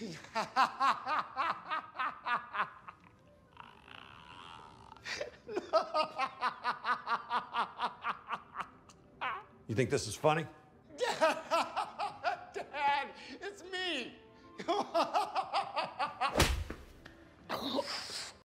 you think this is funny? Dad, Dad it's me.